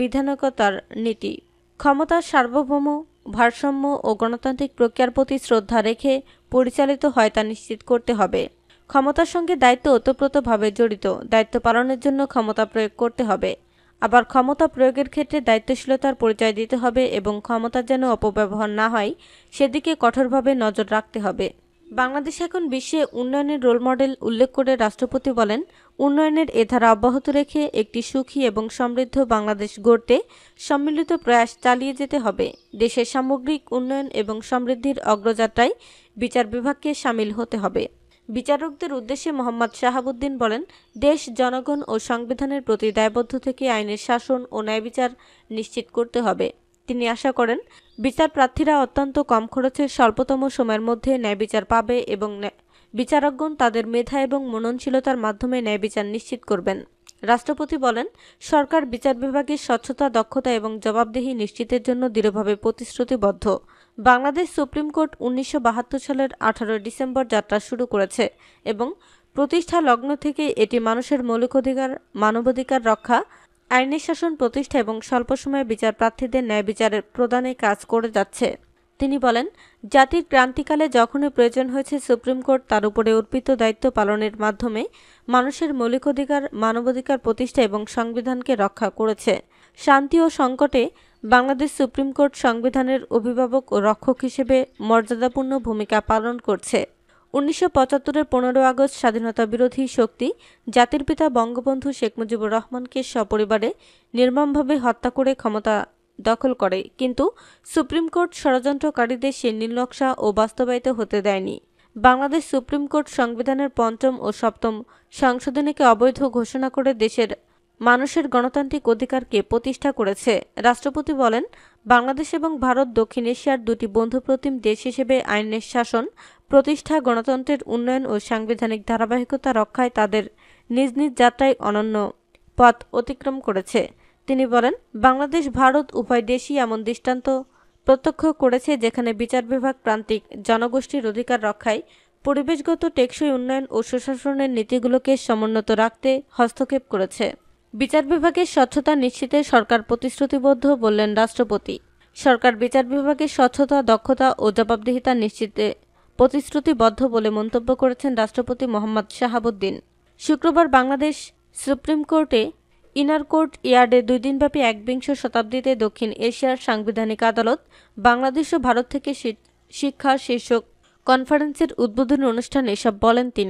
বিধানকতার নীতি ক্ষমতার সার্বভৌম ভারসাম্য ও গণতান্ত্রিক প্রক্রিয়ার প্রতি শ্রদ্ধা রেখে পরিচালিত হয় তা নিশ্চিত করতে হবে ক্ষমতার সঙ্গে দায়িত্ব ওতপ্রোতভাবে জড়িত দায়িত্ব পালনের জন্য ক্ষমতা প্রয়োগ করতে হবে আবার ক্ষমতা প্রয়োগের ক্ষেত্রে দায়িত্বশীলতার পরিচয় দিতে হবে এবং ক্ষমতা যেন অপব্যবহার না হয় সেদিকে কঠোরভাবে নজর রাখতে হবে বাংলাদেশ এখন বিশ্বে উন্নয়নের রোল মডেল উল্লেখ করে রাষ্ট্রপতি বলেন উন্নয়নের এ ধারা অব্যাহত রেখে একটি সুখী এবং সমৃদ্ধ বাংলাদেশ গড়তে সম্মিলিত প্রয়াস চালিয়ে যেতে হবে দেশের সামগ্রিক উন্নয়ন এবং সমৃদ্ধির অগ্রযাত্রায় বিচার বিভাগকে সামিল হতে হবে বিচারকদের উদ্দেশ্যে মোহাম্মদ শাহাবুদ্দিন বলেন দেশ জনগণ ও সংবিধানের প্রতি দায়বদ্ধ থেকে আইনের শাসন ও ন্যায় বিচার নিশ্চিত করতে হবে তিনি আশা করেন বিচার প্রার্থীরা অত্যন্ত কম খরচে স্বল্পতম সময়ের মধ্যে ন্যায় বিচার পাবে এবং বিচারকগণ তাদের মেধা এবং মননশীলতার মাধ্যমে ন্যায় বিচার নিশ্চিত করবেন রাষ্ট্রপতি বলেন সরকার বিচার বিভাগের স্বচ্ছতা দক্ষতা এবং জবাবদেহি নিশ্চিতের জন্য দৃঢ়ভাবে প্রতিশ্রুতিবদ্ধ বাংলাদেশ সুপ্রিম কোর্ট উনিশশো সালের আঠারো ডিসেম্বর যাত্রা শুরু করেছে এবং প্রতিষ্ঠা লগ্ন থেকে এটি মানুষের মৌলিক অধিকার মানবাধিকার রক্ষা আইনি শাসন প্রতিষ্ঠা এবং স্বল্প সময়ে বিচার প্রার্থীদের ন্যায় বিচারের প্রদানে কাজ করে যাচ্ছে তিনি বলেন জাতির ক্রান্তিকালে যখনই প্রয়োজন হয়েছে সুপ্রিম কোর্ট তার উপরে অর্পিত দায়িত্ব পালনের মাধ্যমে মানুষের মৌলিক অধিকার মানবাধিকার প্রতিষ্ঠা এবং সংবিধানকে রক্ষা করেছে শান্তি ও সংকটে বাংলাদেশ সুপ্রিম কোর্ট সংবিধানের অভিভাবক ও রক্ষক হিসেবে মর্যাদাপূর্ণ ভূমিকা পালন করছে উনিশশো পঁচাত্তরের পনেরো আগস্ট স্বাধীনতা বিরোধী শক্তি জাতির পিতা বঙ্গবন্ধু শেখ মুজিবুর রহমানকে সপরিবারে নির্মমভাবে হত্যা করে ক্ষমতা দখল করে কিন্তু সুপ্রিম কোর্ট ষড়যন্ত্রকারীদের সে নীলনকশা ও বাস্তবায়িত হতে দেয়নি বাংলাদেশ সুপ্রিম কোর্ট সংবিধানের পঞ্চম ও সপ্তম সংশোধনীকে অবৈধ ঘোষণা করে দেশের মানুষের গণতান্ত্রিক অধিকারকে প্রতিষ্ঠা করেছে রাষ্ট্রপতি বলেন বাংলাদেশ এবং ভারত দক্ষিণ এশিয়ার দুটি বন্ধুপ্রতিম দেশ হিসেবে আইনের শাসন প্রতিষ্ঠা গণতন্ত্রের উন্নয়ন ও সাংবিধানিক ধারাবাহিকতা রক্ষায় তাদের নিজ নিজ যাত্রায় অনন্য পথ অতিক্রম করেছে তিনি বলেন বাংলাদেশ ভারত উভয় দেশই এমন দৃষ্টান্ত প্রত্যক্ষ করেছে যেখানে বিচার বিভাগ প্রান্তিক জনগোষ্ঠীর অধিকার রক্ষায় পরিবেশগত টেকসই উন্নয়ন ও সুশাসনের নীতিগুলোকে সমুন্নত রাখতে হস্তক্ষেপ করেছে বিচার বিভাগের স্বচ্ছতা নিশ্চিতে সরকার প্রতিশ্রুতিবদ্ধ বললেন রাষ্ট্রপতি সরকার বিচার বিভাগের স্বচ্ছতা দক্ষতা ও জবাবদিহিতা নিশ্চিতে প্রতিশ্রুতিবদ্ধ বলে মন্তব্য করেছেন রাষ্ট্রপতি মোহাম্মদ শাহাবুদ্দিন শুক্রবার বাংলাদেশ সুপ্রিম কোর্টে ইনার কোর্ট ইয়ার্ডে দুই দিনব্যাপী একবিংশ শতাব্দীতে দক্ষিণ এশিয়ার সাংবিধানিক আদালত বাংলাদেশ ও ভারত থেকে শিক্ষা শীর্ষক কনফারেন্সের উদ্বোধনী অনুষ্ঠানে এসব বলেন তিনি